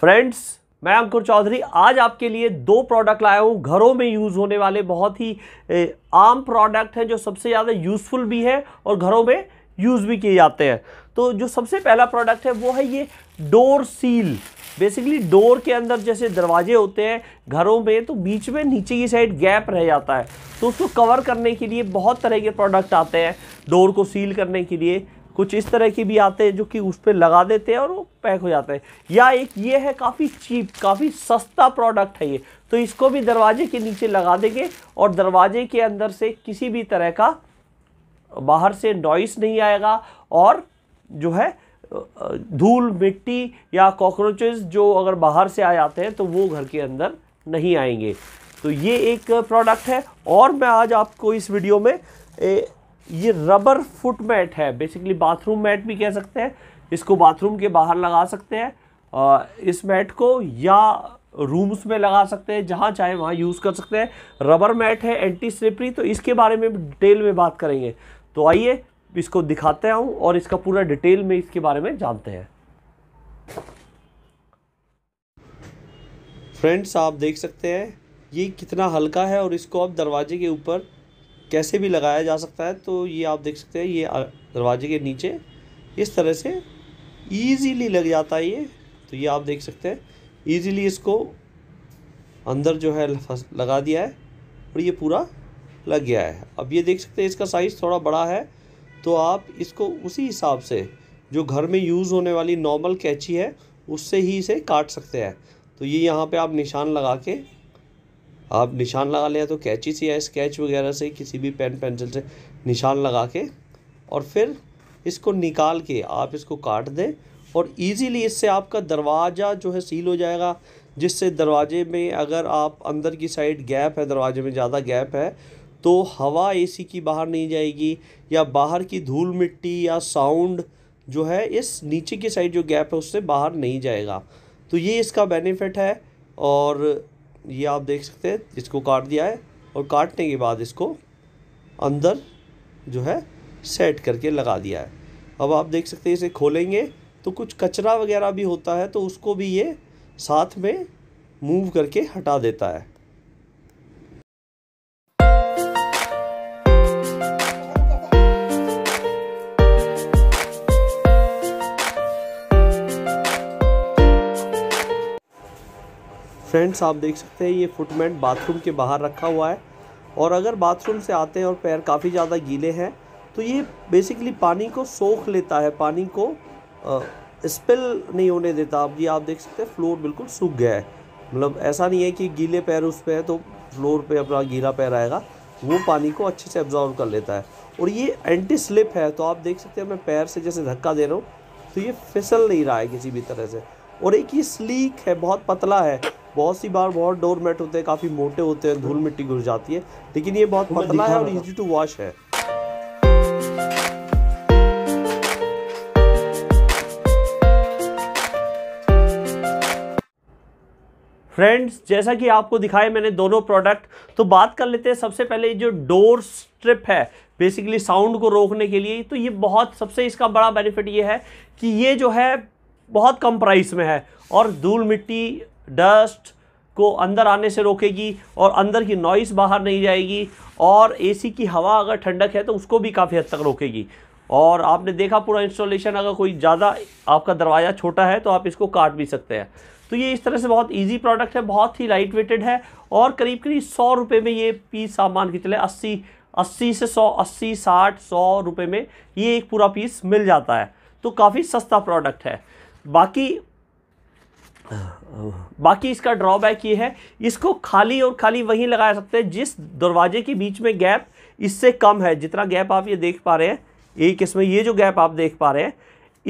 friends मैं अंकुर चौधरी आज आपके लिए दो प्रोडक्ट लाया हूँ घरों में यूज़ होने वाले बहुत ही आम प्रोडक्ट हैं जो सबसे ज़्यादा यूज़फुल भी है और घरों में यूज़ भी किए जाते हैं तो जो सबसे पहला प्रोडक्ट है वो है ये डोर सील बेसिकली डोर के अंदर जैसे दरवाजे होते हैं घरों में तो बीच में नीचे की साइड गैप रह जाता है तो उसको कवर करने के लिए बहुत तरह के प्रोडक्ट आते हैं डोर को सील करने के लिए कुछ इस तरह की भी आते हैं जो कि उस पर लगा देते हैं और वो पैक हो जाते हैं या एक ये है काफ़ी चीप काफ़ी सस्ता प्रोडक्ट है ये तो इसको भी दरवाजे के नीचे लगा देंगे और दरवाजे के अंदर से किसी भी तरह का बाहर से नॉइस नहीं आएगा और जो है धूल मिट्टी या कॉकरोचेज जो अगर बाहर से आ जाते हैं तो वो घर के अंदर नहीं आएंगे तो ये एक प्रोडक्ट है और मैं आज आपको इस वीडियो में ये रबर फुट मैट है बेसिकली बाथरूम मैट भी कह सकते हैं इसको बाथरूम के बाहर लगा सकते हैं इस मैट को या रूम्स में लगा सकते हैं जहाँ चाहे वहाँ यूज़ कर सकते हैं रबर मैट है एंटी स्लिपरी तो इसके बारे में डिटेल में बात करेंगे तो आइए इसको दिखाते हूँ और इसका पूरा डिटेल में इसके बारे में जानते हैं फ्रेंड्स आप देख सकते हैं ये कितना हल्का है और इसको आप दरवाजे के ऊपर कैसे भी लगाया जा सकता है तो ये आप देख सकते हैं ये दरवाजे के नीचे इस तरह से ईजीली लग जाता है ये तो ये आप देख सकते हैं ईजीली इसको अंदर जो है लगा दिया है और ये पूरा लग गया है अब ये देख सकते हैं इसका साइज़ थोड़ा बड़ा है तो आप इसको उसी हिसाब से जो घर में यूज़ होने वाली नॉर्मल कैंची है उससे ही इसे काट सकते हैं तो ये यहाँ पे आप निशान लगा के आप निशान लगा लें तो कैची से या स्केच वगैरह से किसी भी पेन पेंसिल से निशान लगा के और फिर इसको निकाल के आप इसको काट दें और इजीली इससे आपका दरवाज़ा जो है सील हो जाएगा जिससे दरवाजे में अगर आप अंदर की साइड गैप है दरवाजे में ज़्यादा गैप है तो हवा एसी की बाहर नहीं जाएगी या बाहर की धूल मिट्टी या साउंड जो है इस नीचे की साइड जो गैप है उससे बाहर नहीं जाएगा तो ये इसका बेनिफिट है और ये आप देख सकते हैं इसको काट दिया है और काटने के बाद इसको अंदर जो है सेट करके लगा दिया है अब आप देख सकते हैं इसे खोलेंगे तो कुछ कचरा वगैरह भी होता है तो उसको भी ये साथ में मूव करके हटा देता है फ्रेंड्स आप देख सकते हैं ये फुटमेंट बाथरूम के बाहर रखा हुआ है और अगर बाथरूम से आते हैं और पैर काफ़ी ज़्यादा गीले हैं तो ये बेसिकली पानी को सोख लेता है पानी को आ, स्पिल नहीं होने देता अब ये आप देख सकते हैं फ्लोर बिल्कुल सूख गया है मतलब ऐसा नहीं है कि गीले पैर उस पर है तो फ्लोर पे अपना गीला पैर आएगा वो पानी को अच्छे से एब्जॉर्व कर लेता है और ये एंटी स्लिप है तो आप देख सकते हैं मैं पैर से जैसे धक्का दे रहा हूँ तो ये फिसल नहीं रहा है किसी भी तरह से और एक ये स्लीक है बहुत पतला है बहुत सी बार बहुत डोर मेट होते हैं काफ़ी मोटे होते हैं धूल मिट्टी घुस जाती है लेकिन ये बहुत पतला है और इजी टू वॉश है फ्रेंड्स जैसा कि आपको दिखाए मैंने दोनों प्रोडक्ट तो बात कर लेते हैं सबसे पहले जो डोर स्ट्रिप है बेसिकली साउंड को रोकने के लिए तो ये बहुत सबसे इसका बड़ा बेनिफिट ये है कि ये जो है बहुत कम प्राइस में है और धूल मिट्टी डस्ट को अंदर आने से रोकेगी और अंदर की नॉइस बाहर नहीं जाएगी और एसी की हवा अगर ठंडक है तो उसको भी काफ़ी हद तक रोकेगी और आपने देखा पूरा इंस्टॉलेशन अगर कोई ज़्यादा आपका दरवाज़ा छोटा है तो आप इसको काट भी सकते हैं तो ये इस तरह से बहुत इजी प्रोडक्ट है बहुत ही लाइट वेटेड है और करीब करीब सौ रुपये में ये पीस सामान की चले अस्सी अस्सी से सौ अस्सी साठ सौ रुपये में ये एक पूरा पीस मिल जाता है तो काफ़ी सस्ता प्रोडक्ट है बाकी बाकी इसका ड्रॉबैक ये है इसको खाली और खाली वहीं लगा सकते हैं जिस दरवाजे के बीच में गैप इससे कम है जितना गैप आप ये देख पा रहे हैं एक इसमें ये जो गैप आप देख पा रहे हैं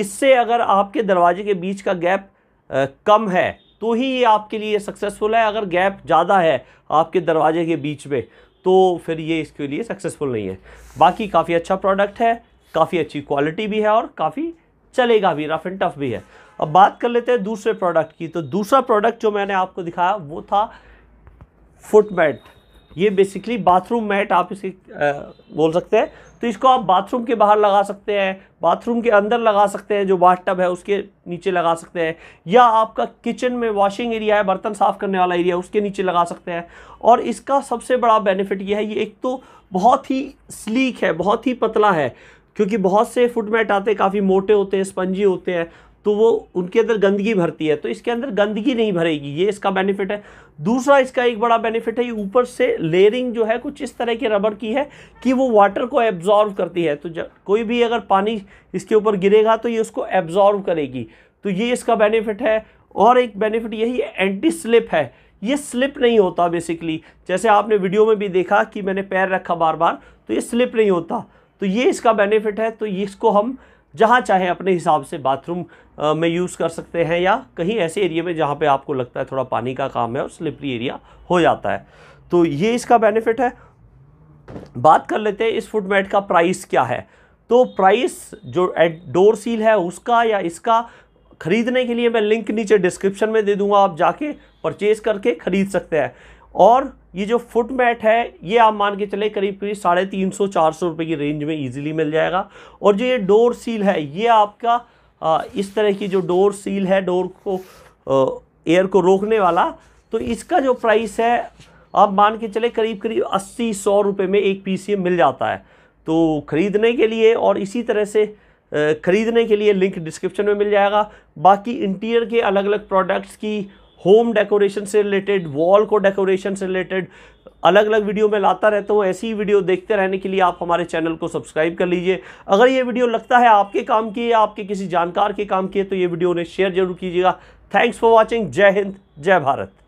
इससे अगर आपके दरवाजे के बीच का गैप आ, कम है तो ही ये आपके लिए सक्सेसफुल है अगर गैप ज़्यादा है आपके दरवाजे के बीच में तो फिर ये इसके लिए सक्सेसफुल नहीं है बाकी काफ़ी अच्छा प्रोडक्ट है काफ़ी अच्छी क्वालिटी भी है और काफ़ी चलेगा भी रफ एंड टफ भी है अब बात कर लेते हैं दूसरे प्रोडक्ट की तो दूसरा प्रोडक्ट जो मैंने आपको दिखाया वो था फुट मैट ये बेसिकली बाथरूम मैट आप इसे बोल सकते हैं तो इसको आप बाथरूम के बाहर लगा सकते हैं बाथरूम के अंदर लगा सकते हैं जो बाथटब है उसके नीचे लगा सकते हैं या आपका किचन में वॉशिंग एरिया है बर्तन साफ़ करने वाला एरिया उसके नीचे लगा सकते हैं और इसका सबसे बड़ा बेनिफिट ये है ये एक तो बहुत ही स्लीक है बहुत ही पतला है क्योंकि बहुत से फुट मैट आते हैं काफ़ी मोटे होते हैं स्पंजी होते हैं तो वो उनके अंदर गंदगी भरती है तो इसके अंदर गंदगी नहीं भरेगी ये इसका बेनिफिट है दूसरा इसका एक बड़ा बेनिफिट है ये ऊपर से लेयरिंग जो है कुछ इस तरह की रबड़ की है कि वो वाटर को एब्जॉर्व करती है तो जब कोई भी अगर पानी इसके ऊपर गिरेगा तो ये उसको एब्जॉर्व करेगी तो ये इसका बेनिफिट है और एक बेनिफिट यही एंटी स्लिप है ये स्लिप नहीं होता बेसिकली जैसे आपने वीडियो में भी देखा कि मैंने पैर रखा बार बार तो ये स्लिप नहीं होता तो ये इसका बेनिफिट है तो इसको हम जहाँ चाहे अपने हिसाब से बाथरूम में यूज़ कर सकते हैं या कहीं ऐसे एरिया में जहाँ पे आपको लगता है थोड़ा पानी का काम है और स्लिपरी एरिया हो जाता है तो ये इसका बेनिफिट है बात कर लेते हैं इस फुट मैट का प्राइस क्या है तो प्राइस जो एड डोर सील है उसका या इसका ख़रीदने के लिए मैं लिंक नीचे डिस्क्रिप्शन में दे दूंगा आप जाके परचेज़ करके ख़रीद सकते हैं और ये जो फुट मैट है ये आप मान के चले करीब करीब साढ़े तीन सौ चार सौ रुपये की रेंज में इजीली मिल जाएगा और जो ये डोर सील है ये आपका आ, इस तरह की जो डोर सील है डोर को एयर को रोकने वाला तो इसका जो प्राइस है आप मान के चले करीब करीब अस्सी सौ रुपये में एक पीस ये मिल जाता है तो ख़रीदने के लिए और इसी तरह से ख़रीदने के लिए लिंक डिस्क्रिप्शन में मिल जाएगा बाकी इंटीरियर के अलग अलग प्रोडक्ट्स की होम डेकोरेशन से रिलेटेड वॉल को डेकोरेशन से रिलेटेड अलग अलग वीडियो में लाता रहता हूँ ऐसी वीडियो देखते रहने के लिए आप हमारे चैनल को सब्सक्राइब कर लीजिए अगर ये वीडियो लगता है आपके काम की है आपके किसी जानकार के काम की है तो ये वीडियो उन्हें शेयर जरूर कीजिएगा थैंक्स फॉर वॉचिंग जय हिंद जय भारत